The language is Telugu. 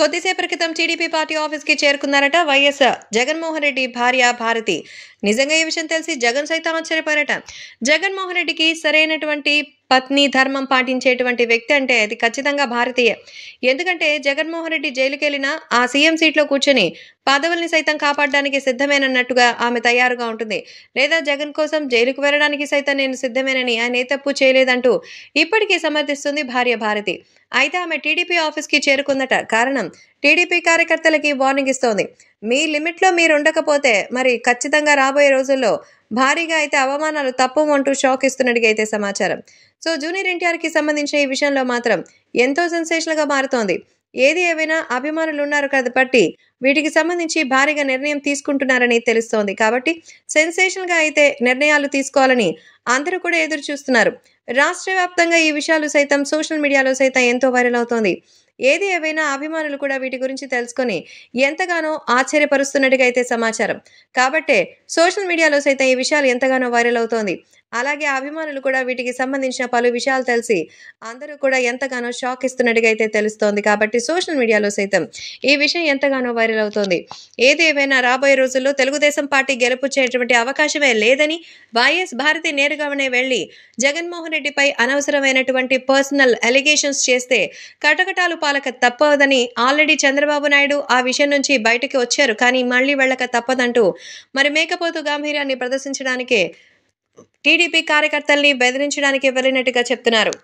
కొద్దిసేపటి క్రితం టీడీపీ పార్టీ ఆఫీస్కి చేరుకున్నారట వైఎస్ జగన్మోహన్ రెడ్డి భార్య భారతి నిజంగా ఈ విషయం తెలిసి జగన్ సైతం ఆశ్చర్యపోయారట జగన్మోహన్ రెడ్డికి సరైనటువంటి పత్ని ధర్మం పాటించేటువంటి వ్యక్తి అంటే అది ఖచ్చితంగా భారతీయ ఎందుకంటే జగన్మోహన్ రెడ్డి జైలుకెళ్లినా ఆ సీఎం సీట్లో కూర్చొని పదవుల్ని సైతం కాపాడడానికి సిద్ధమేనన్నట్టుగా ఆమె తయారుగా ఉంటుంది లేదా జగన్ కోసం జైలుకు వెళ్ళడానికి సైతం నేను సిద్ధమేనని ఆయన ఏ తప్పు చేయలేదంటూ ఇప్పటికీ సమర్థిస్తుంది భార్య భారతి అయితే ఆమె టీడీపీ ఆఫీస్కి చేరుకుందట కారణం టీడీపీ కార్యకర్తలకి వార్నింగ్ ఇస్తోంది మీ లిమిట్లో మీరు ఉండకపోతే మరి ఖచ్చితంగా రాబోయే రోజుల్లో భారీగా అయితే అవమానాలు తప్పం అంటూ షాక్ ఇస్తున్నట్టుగా అయితే సమాచారం సో జూనియర్ ఎన్టీఆర్కి సంబంధించిన ఈ విషయంలో మాత్రం ఎంతో సెన్సేషన్గా మారుతోంది ఏది ఏవైనా అభిమానులు ఉన్నారు బట్టి వీటికి సంబంధించి భారీగా నిర్ణయం తీసుకుంటున్నారని తెలుస్తోంది కాబట్టి సెన్సేషన్గా అయితే నిర్ణయాలు తీసుకోవాలని అందరూ కూడా ఎదురు చూస్తున్నారు రాష్ట్ర వ్యాప్తంగా ఈ విషయాలు సైతం సోషల్ మీడియాలో సైతం ఎంతో వైరల్ అవుతోంది ఏది ఏవైనా అభిమానులు కూడా వీటి గురించి తెలుసుకొని ఎంతగానో ఆశ్చర్యపరుస్తున్నట్టుగా అయితే సమాచారం కాబట్టే సోషల్ మీడియాలో సైతం ఈ విషయాలు ఎంతగానో వైరల్ అవుతోంది అలాగే అభిమానులు కూడా వీటికి సంబంధించిన పలు విషయాలు తెలిసి అందరూ కూడా ఎంతగానో షాక్ ఇస్తున్నట్టుగా అయితే తెలుస్తోంది కాబట్టి సోషల్ మీడియాలో సైతం ఈ విషయం ఎంతగానో వైరల్ అవుతోంది ఏదేమైనా రాబోయే రోజుల్లో తెలుగుదేశం పార్టీ గెలుపు చేయటువంటి అవకాశమే లేదని వైఎస్ భారతి నేరుగానే వెళ్లి జగన్మోహన్ రెడ్డిపై అనవసరమైనటువంటి పర్సనల్ ఎలిగేషన్స్ చేస్తే కటకటాలు పాలక తప్పదని ఆల్రెడీ చంద్రబాబు నాయుడు ఆ విషయం నుంచి బయటకు వచ్చారు కానీ మళ్ళీ వెళ్ళక తప్పదంటూ మరి మేకప్ కుండపోతు గాంభీర్యాన్ని ప్రదర్శించడానికే టీడీపీ కార్యకర్తల్ని బెదిరించడానికి వెళ్లినట్టుగా చెప్తున్నారు